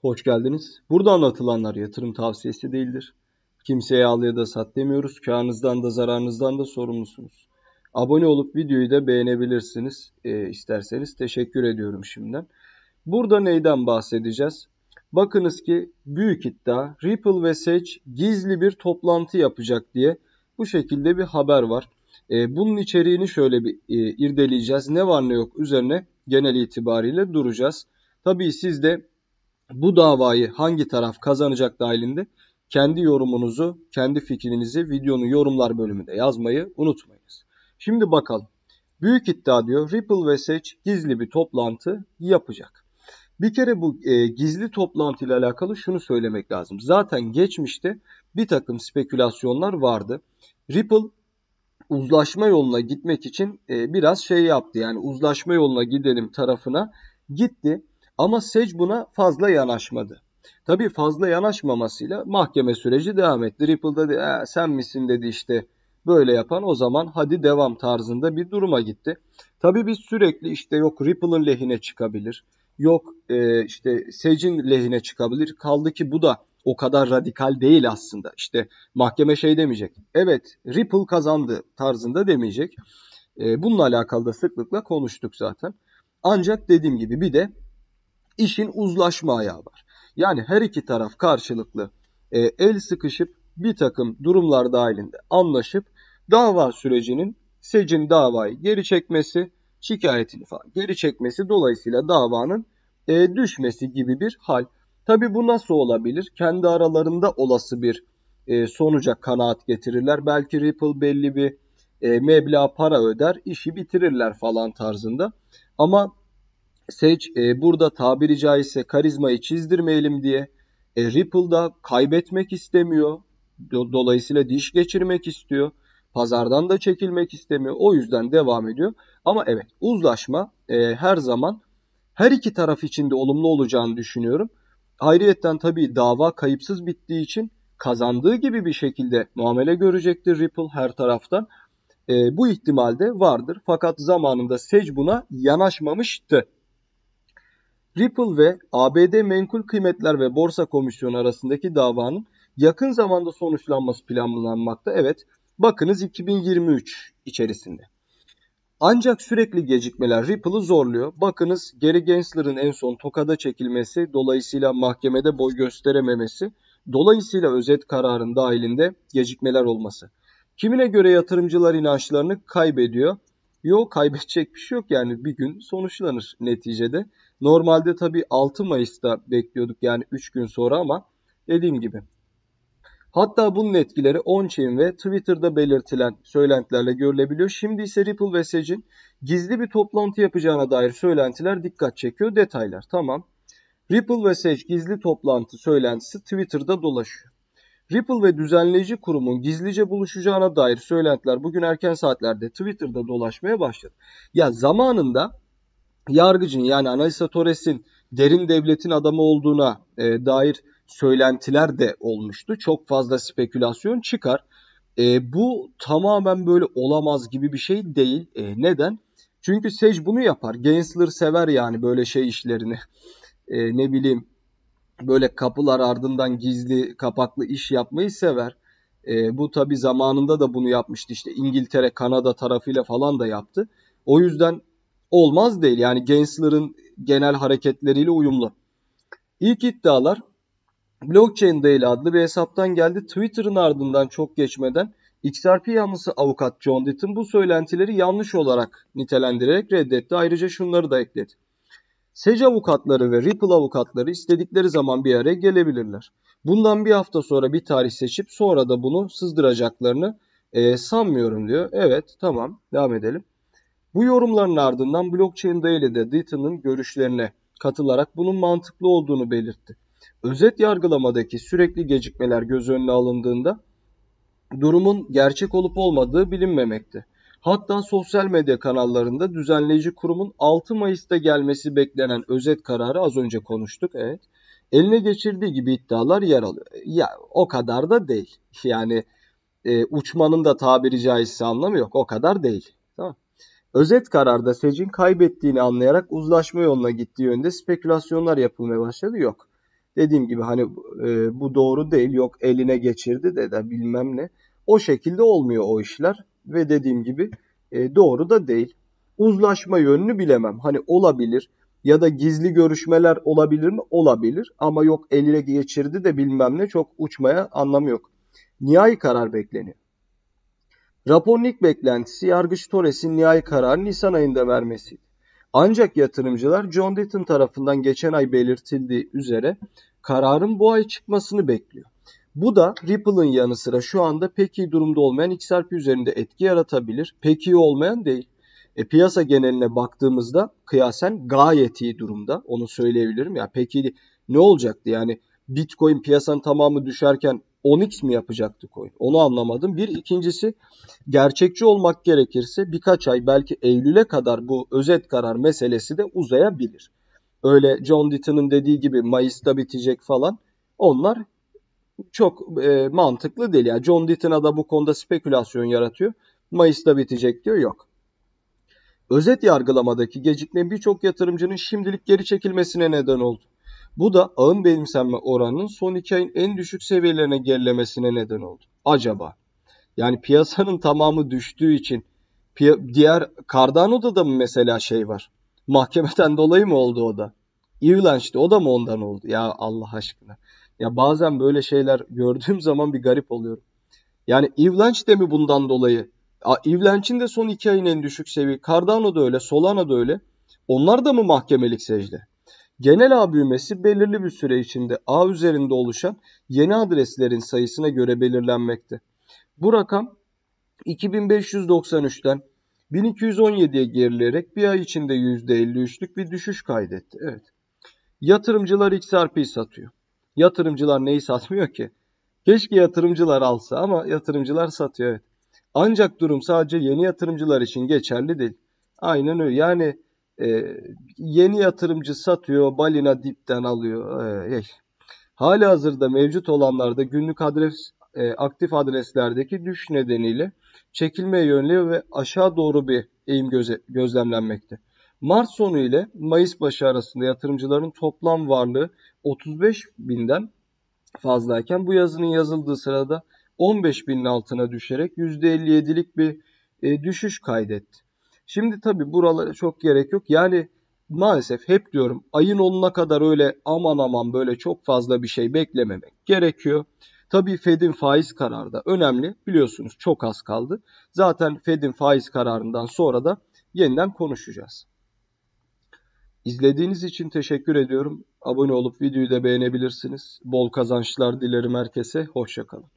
Hoş geldiniz. Burada anlatılanlar yatırım tavsiyesi değildir. Kimseye al ya da sat demiyoruz. Kârınızdan da zararınızdan da sorumlusunuz. Abone olup videoyu da beğenebilirsiniz. E, isterseniz teşekkür ediyorum şimdiden. Burada neyden bahsedeceğiz? Bakınız ki büyük iddia Ripple ve Seç gizli bir toplantı yapacak diye bu şekilde bir haber var. E, bunun içeriğini şöyle bir e, irdeleyeceğiz. Ne var ne yok üzerine genel itibariyle duracağız. Tabii siz de bu davayı hangi taraf kazanacak dahilinde kendi yorumunuzu, kendi fikrinizi videonun yorumlar bölümünde yazmayı unutmayınız. Şimdi bakalım. Büyük iddia diyor Ripple ve Seç gizli bir toplantı yapacak. Bir kere bu e, gizli toplantı ile alakalı şunu söylemek lazım. Zaten geçmişte bir takım spekülasyonlar vardı. Ripple uzlaşma yoluna gitmek için e, biraz şey yaptı. Yani uzlaşma yoluna gidelim tarafına gitti. Ama Seç buna fazla yanaşmadı. Tabii fazla yanaşmamasıyla mahkeme süreci devam etti. Ripple dedi e, sen misin dedi işte böyle yapan o zaman hadi devam tarzında bir duruma gitti. Tabii biz sürekli işte yok Ripple'ın lehine çıkabilir. Yok e, işte Sage'in lehine çıkabilir. Kaldı ki bu da o kadar radikal değil aslında. İşte mahkeme şey demeyecek. Evet Ripple kazandı tarzında demeyecek. E, bununla alakalı da sıklıkla konuştuk zaten. Ancak dediğim gibi bir de işin uzlaşma ayağı var. Yani her iki taraf karşılıklı e, el sıkışıp bir takım durumlar dahilinde anlaşıp dava sürecinin secin davayı geri çekmesi, şikayetini falan geri çekmesi dolayısıyla davanın e, düşmesi gibi bir hal. Tabi bu nasıl olabilir? Kendi aralarında olası bir e, sonuca kanaat getirirler. Belki Ripple belli bir e, meblağ para öder, işi bitirirler falan tarzında. Ama seç e, burada tabiri caizse karizmayı çizdirmeyelim diye e, Ripple'da kaybetmek istemiyor. dolayısıyla diş geçirmek istiyor. Pazardan da çekilmek istemiyor. O yüzden devam ediyor. Ama evet uzlaşma e, her zaman her iki taraf için de olumlu olacağını düşünüyorum. Ayrıyeten tabii dava kayıpsız bittiği için kazandığı gibi bir şekilde muamele görecektir Ripple her taraftan. E, bu ihtimal de vardır. Fakat zamanında Sage buna yanaşmamıştı. Ripple ve ABD Menkul Kıymetler ve Borsa Komisyonu arasındaki davanın yakın zamanda sonuçlanması planlanmakta. Evet, bakınız 2023 içerisinde. Ancak sürekli gecikmeler Ripple'ı zorluyor. Bakınız Gary Gensler'ın en son tokada çekilmesi, dolayısıyla mahkemede boy gösterememesi, dolayısıyla özet kararın dahilinde gecikmeler olması. Kimine göre yatırımcılar inançlarını kaybediyor. Yok kaybedecek bir şey yok yani bir gün sonuçlanır neticede. Normalde tabii 6 Mayıs'ta bekliyorduk yani 3 gün sonra ama dediğim gibi. Hatta bunun etkileri on-chain ve Twitter'da belirtilen söylentilerle görülebiliyor. Şimdi ise Ripple ve SEC'in gizli bir toplantı yapacağına dair söylentiler dikkat çekiyor. Detaylar tamam. Ripple ve SEC gizli toplantı söylentisi Twitter'da dolaşıyor. Ripple ve düzenleyici kurumun gizlice buluşacağına dair söylentiler bugün erken saatlerde Twitter'da dolaşmaya başladı. Ya zamanında yargıcın yani Analisa Torres'in derin devletin adamı olduğuna e, dair söylentiler de olmuştu. Çok fazla spekülasyon çıkar. E, bu tamamen böyle olamaz gibi bir şey değil. E, neden? Çünkü Sej bunu yapar. Gensler sever yani böyle şey işlerini. E, ne bileyim böyle kapılar ardından gizli kapaklı iş yapmayı sever. E, bu tabi zamanında da bunu yapmıştı işte İngiltere, Kanada tarafıyla falan da yaptı. O yüzden olmaz değil yani Gensler'ın genel hareketleriyle uyumlu. İlk iddialar Blockchain Daily adlı bir hesaptan geldi. Twitter'ın ardından çok geçmeden XRP yanlısı avukat John Ditton bu söylentileri yanlış olarak nitelendirerek reddetti. Ayrıca şunları da ekledi. SEC avukatları ve Ripple avukatları istedikleri zaman bir araya gelebilirler. Bundan bir hafta sonra bir tarih seçip sonra da bunu sızdıracaklarını e, sanmıyorum diyor. Evet tamam devam edelim. Bu yorumların ardından Blockchain Daily'de Deaton'ın görüşlerine katılarak bunun mantıklı olduğunu belirtti. Özet yargılamadaki sürekli gecikmeler göz önüne alındığında durumun gerçek olup olmadığı bilinmemekte. Hatta sosyal medya kanallarında düzenleyici kurumun 6 Mayıs'ta gelmesi beklenen özet kararı az önce konuştuk. Evet. Eline geçirdiği gibi iddialar yer alıyor. Ya o kadar da değil. Yani e, uçmanın da tabiri caizse anlamı yok. O kadar değil. Tamam. Özet kararda Sec'in kaybettiğini anlayarak uzlaşma yoluna gittiği yönde spekülasyonlar yapılmaya başladı. Yok. Dediğim gibi hani e, bu doğru değil. Yok eline geçirdi de, de bilmem ne. O şekilde olmuyor o işler ve dediğim gibi e, doğru da değil. Uzlaşma yönünü bilemem. Hani olabilir ya da gizli görüşmeler olabilir mi? Olabilir ama yok eline geçirdi de bilmem ne çok uçmaya anlamı yok. Nihai karar bekleniyor. Raporun ilk beklentisi yargıç Torres'in nihai kararı Nisan ayında vermesiydi. Ancak yatırımcılar John Deaton tarafından geçen ay belirtildiği üzere kararın bu ay çıkmasını bekliyor. Bu da Ripple'ın yanı sıra şu anda pek iyi durumda olmayan XRP üzerinde etki yaratabilir. Pek iyi olmayan değil. E, piyasa geneline baktığımızda kıyasen gayet iyi durumda. Onu söyleyebilirim. Ya yani peki ne olacaktı? Yani Bitcoin piyasanın tamamı düşerken 10 mi yapacaktı coin? Onu anlamadım. Bir ikincisi gerçekçi olmak gerekirse birkaç ay belki Eylül'e kadar bu özet karar meselesi de uzayabilir. Öyle John Deaton'ın dediği gibi Mayıs'ta bitecek falan onlar çok e, mantıklı değil. Yani John Deaton'a da bu konuda spekülasyon yaratıyor. Mayıs'ta bitecek diyor. Yok. Özet yargılamadaki gecikme birçok yatırımcının şimdilik geri çekilmesine neden oldu. Bu da ağın benimsenme oranının son iki ayın en düşük seviyelerine gerilemesine neden oldu. Acaba? Yani piyasanın tamamı düştüğü için diğer Cardano'da da mı mesela şey var? Mahkemeden dolayı mı oldu o da? Avalanche'de o da mı ondan oldu? Ya Allah aşkına. Ya bazen böyle şeyler gördüğüm zaman bir garip oluyorum. Yani Ivlench de mi bundan dolayı? Ivlench'in de son iki ayın en düşük seviye. Cardano da öyle, Solana da öyle. Onlar da mı mahkemelik secde? Genel ağ büyümesi belirli bir süre içinde ağ üzerinde oluşan yeni adreslerin sayısına göre belirlenmekte. Bu rakam 2593'ten 1217'ye gerilerek bir ay içinde %53'lük bir düşüş kaydetti. Evet. Yatırımcılar XRP satıyor. Yatırımcılar neyi satmıyor ki? Keşke yatırımcılar alsa ama yatırımcılar satıyor evet. Ancak durum sadece yeni yatırımcılar için geçerli değil. Aynen öyle. Yani e, yeni yatırımcı satıyor, balina dipten alıyor. E, Hali hazırda mevcut olanlarda günlük adres, e, aktif adreslerdeki düş nedeniyle çekilmeye yönlü ve aşağı doğru bir eğim göze, gözlemlenmekte. Mart sonu ile Mayıs başı arasında yatırımcıların toplam varlığı 35 binden fazlayken bu yazının yazıldığı sırada 15 binin altına düşerek %57'lik bir e, düşüş kaydetti. Şimdi tabi buralara çok gerek yok. Yani maalesef hep diyorum ayın 10'una kadar öyle aman aman böyle çok fazla bir şey beklememek gerekiyor. Tabii Fed'in faiz kararı da önemli. Biliyorsunuz çok az kaldı. Zaten Fed'in faiz kararından sonra da yeniden konuşacağız. İzlediğiniz için teşekkür ediyorum. Abone olup videoyu da beğenebilirsiniz. Bol kazançlar dilerim herkese. Hoşçakalın.